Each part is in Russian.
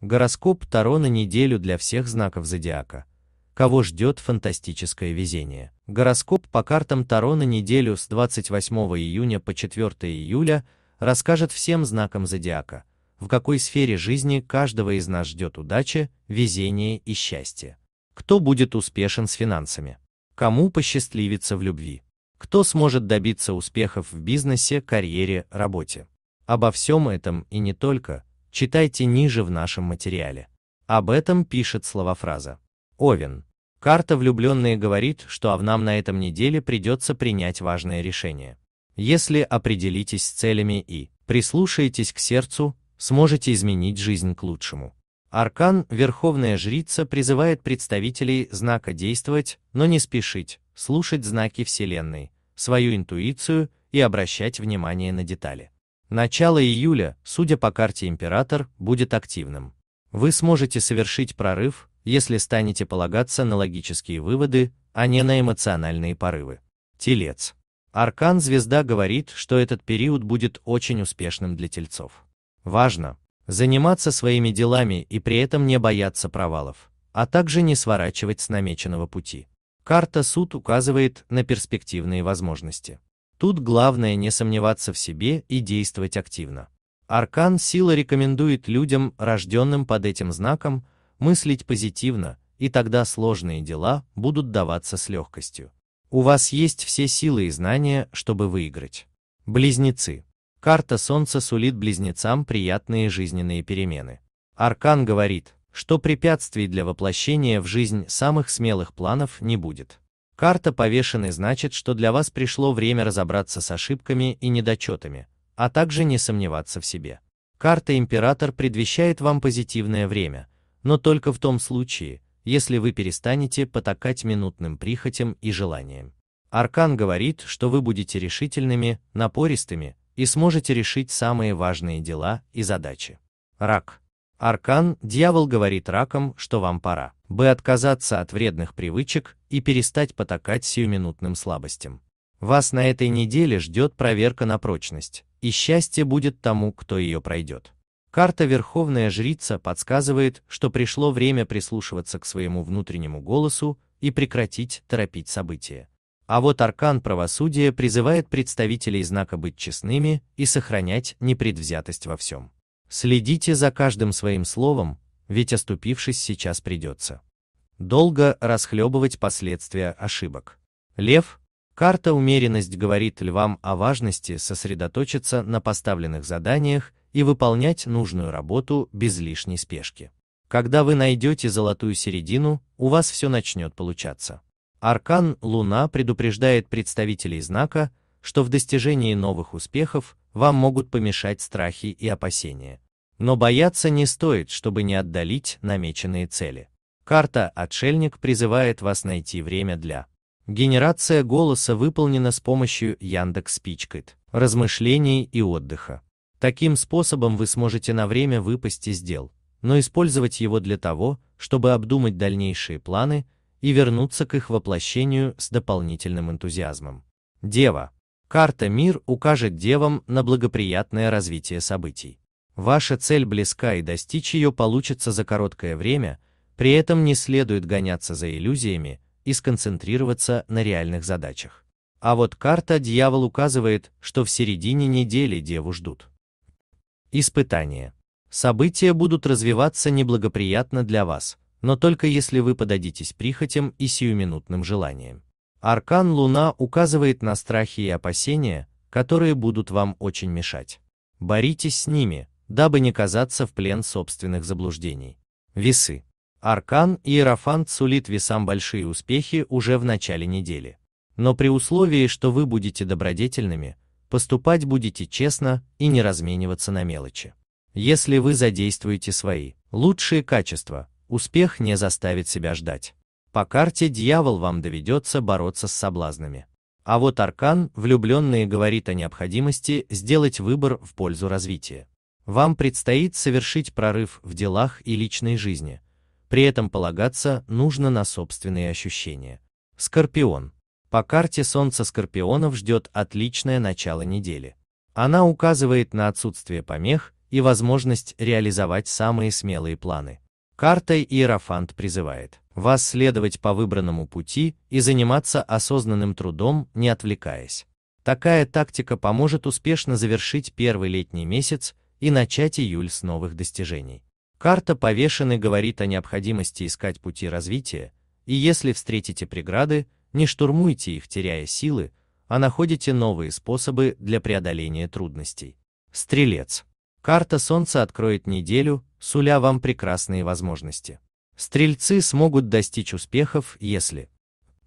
Гороскоп Таро на неделю для всех знаков зодиака. Кого ждет фантастическое везение? Гороскоп по картам Таро на неделю с 28 июня по 4 июля расскажет всем знакам зодиака, в какой сфере жизни каждого из нас ждет удача, везение и счастье. Кто будет успешен с финансами? Кому посчастливится в любви? Кто сможет добиться успехов в бизнесе, карьере, работе? Обо всем этом и не только – Читайте ниже в нашем материале. Об этом пишет словофраза. Овен. Карта влюбленные говорит, что овнам а на этом неделе придется принять важное решение. Если определитесь с целями и прислушаетесь к сердцу, сможете изменить жизнь к лучшему. Аркан, верховная жрица, призывает представителей знака действовать, но не спешить, слушать знаки Вселенной, свою интуицию и обращать внимание на детали. Начало июля, судя по карте Император, будет активным. Вы сможете совершить прорыв, если станете полагаться на логические выводы, а не на эмоциональные порывы. Телец. Аркан Звезда говорит, что этот период будет очень успешным для тельцов. Важно заниматься своими делами и при этом не бояться провалов, а также не сворачивать с намеченного пути. Карта суд указывает на перспективные возможности. Тут главное не сомневаться в себе и действовать активно. Аркан Сила рекомендует людям, рожденным под этим знаком, мыслить позитивно, и тогда сложные дела будут даваться с легкостью. У вас есть все силы и знания, чтобы выиграть. Близнецы. Карта Солнца сулит близнецам приятные жизненные перемены. Аркан говорит, что препятствий для воплощения в жизнь самых смелых планов не будет. Карта повешенной значит, что для вас пришло время разобраться с ошибками и недочетами, а также не сомневаться в себе. Карта император предвещает вам позитивное время, но только в том случае, если вы перестанете потакать минутным прихотям и желаниям. Аркан говорит, что вы будете решительными, напористыми и сможете решить самые важные дела и задачи. Рак. Аркан, дьявол говорит ракам, что вам пора бы Отказаться от вредных привычек и перестать потакать сиюминутным слабостям. Вас на этой неделе ждет проверка на прочность, и счастье будет тому, кто ее пройдет. Карта Верховная Жрица подсказывает, что пришло время прислушиваться к своему внутреннему голосу и прекратить торопить события. А вот Аркан Правосудия призывает представителей знака быть честными и сохранять непредвзятость во всем. Следите за каждым своим словом ведь оступившись сейчас придется. Долго расхлебывать последствия ошибок. Лев, карта умеренность говорит львам о важности сосредоточиться на поставленных заданиях и выполнять нужную работу без лишней спешки. Когда вы найдете золотую середину, у вас все начнет получаться. Аркан Луна предупреждает представителей знака, что в достижении новых успехов вам могут помешать страхи и опасения. Но бояться не стоит, чтобы не отдалить намеченные цели. Карта «Отшельник» призывает вас найти время для Генерация голоса выполнена с помощью Яндекс Пичкайт, размышлений и отдыха. Таким способом вы сможете на время выпасть из дел, но использовать его для того, чтобы обдумать дальнейшие планы и вернуться к их воплощению с дополнительным энтузиазмом. Дева. Карта «Мир» укажет девам на благоприятное развитие событий. Ваша цель близка и достичь ее получится за короткое время, при этом не следует гоняться за иллюзиями и сконцентрироваться на реальных задачах. А вот карта «Дьявол» указывает, что в середине недели деву ждут. Испытания. События будут развиваться неблагоприятно для вас, но только если вы подадитесь прихотям и сиюминутным желаниям. Аркан Луна указывает на страхи и опасения, которые будут вам очень мешать. Боритесь с ними, дабы не казаться в плен собственных заблуждений. Весы. Аркан и Иерофант сулит весам большие успехи уже в начале недели. Но при условии, что вы будете добродетельными, поступать будете честно и не размениваться на мелочи. Если вы задействуете свои лучшие качества, успех не заставит себя ждать. По карте дьявол вам доведется бороться с соблазнами. А вот Аркан, влюбленные, говорит о необходимости сделать выбор в пользу развития. Вам предстоит совершить прорыв в делах и личной жизни. При этом полагаться нужно на собственные ощущения. Скорпион. По карте Солнца Скорпионов ждет отличное начало недели. Она указывает на отсутствие помех и возможность реализовать самые смелые планы. Карта Иерофант призывает вас следовать по выбранному пути и заниматься осознанным трудом, не отвлекаясь. Такая тактика поможет успешно завершить первый летний месяц и начать июль с новых достижений. Карта повешенной говорит о необходимости искать пути развития, и если встретите преграды, не штурмуйте их, теряя силы, а находите новые способы для преодоления трудностей. Стрелец. Карта Солнца откроет неделю, суля вам прекрасные возможности. Стрельцы смогут достичь успехов, если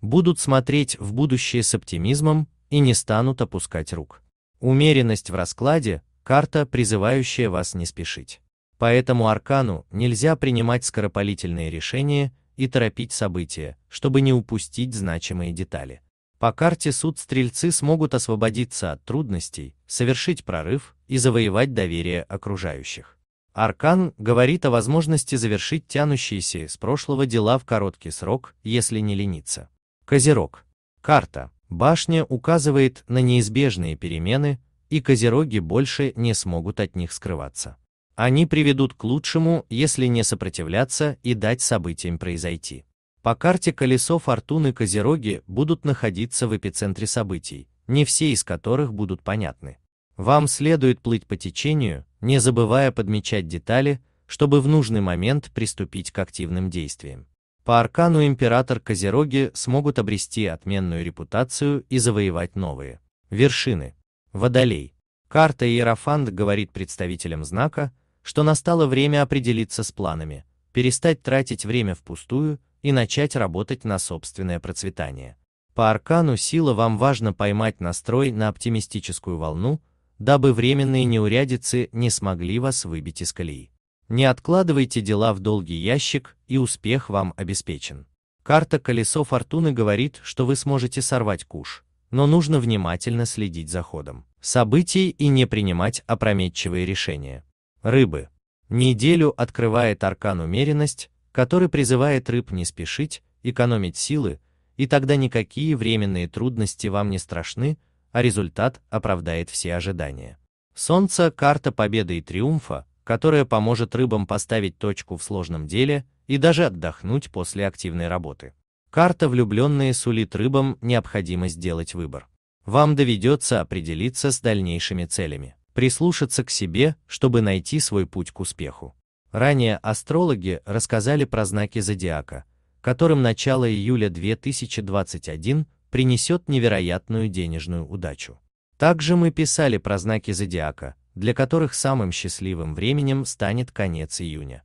будут смотреть в будущее с оптимизмом и не станут опускать рук. Умеренность в раскладе карта, призывающая вас не спешить. Поэтому аркану нельзя принимать скоропалительные решения и торопить события, чтобы не упустить значимые детали. По карте суд стрельцы смогут освободиться от трудностей, совершить прорыв и завоевать доверие окружающих. Аркан говорит о возможности завершить тянущиеся с прошлого дела в короткий срок, если не лениться. Козерог. Карта. Башня указывает на неизбежные перемены, и козероги больше не смогут от них скрываться. Они приведут к лучшему, если не сопротивляться и дать событиям произойти. По карте колесо фортуны козероги будут находиться в эпицентре событий, не все из которых будут понятны. Вам следует плыть по течению, не забывая подмечать детали, чтобы в нужный момент приступить к активным действиям. По аркану император Козероги смогут обрести отменную репутацию и завоевать новые вершины. Водолей. Карта Иерофант говорит представителям знака, что настало время определиться с планами, перестать тратить время впустую и начать работать на собственное процветание. По аркану сила вам важно поймать настрой на оптимистическую волну, дабы временные неурядицы не смогли вас выбить из колеи. Не откладывайте дела в долгий ящик, и успех вам обеспечен. Карта Колесо Фортуны говорит, что вы сможете сорвать куш, но нужно внимательно следить за ходом событий и не принимать опрометчивые решения. Рыбы. Неделю открывает аркан умеренность, который призывает рыб не спешить, экономить силы, и тогда никакие временные трудности вам не страшны, а результат оправдает все ожидания. Солнце – карта победы и триумфа, которая поможет рыбам поставить точку в сложном деле и даже отдохнуть после активной работы. Карта «Влюбленные» сулит рыбам необходимо сделать выбор. Вам доведется определиться с дальнейшими целями, прислушаться к себе, чтобы найти свой путь к успеху. Ранее астрологи рассказали про знаки зодиака, которым начало июля 2021 принесет невероятную денежную удачу. Также мы писали про знаки зодиака, для которых самым счастливым временем станет конец июня.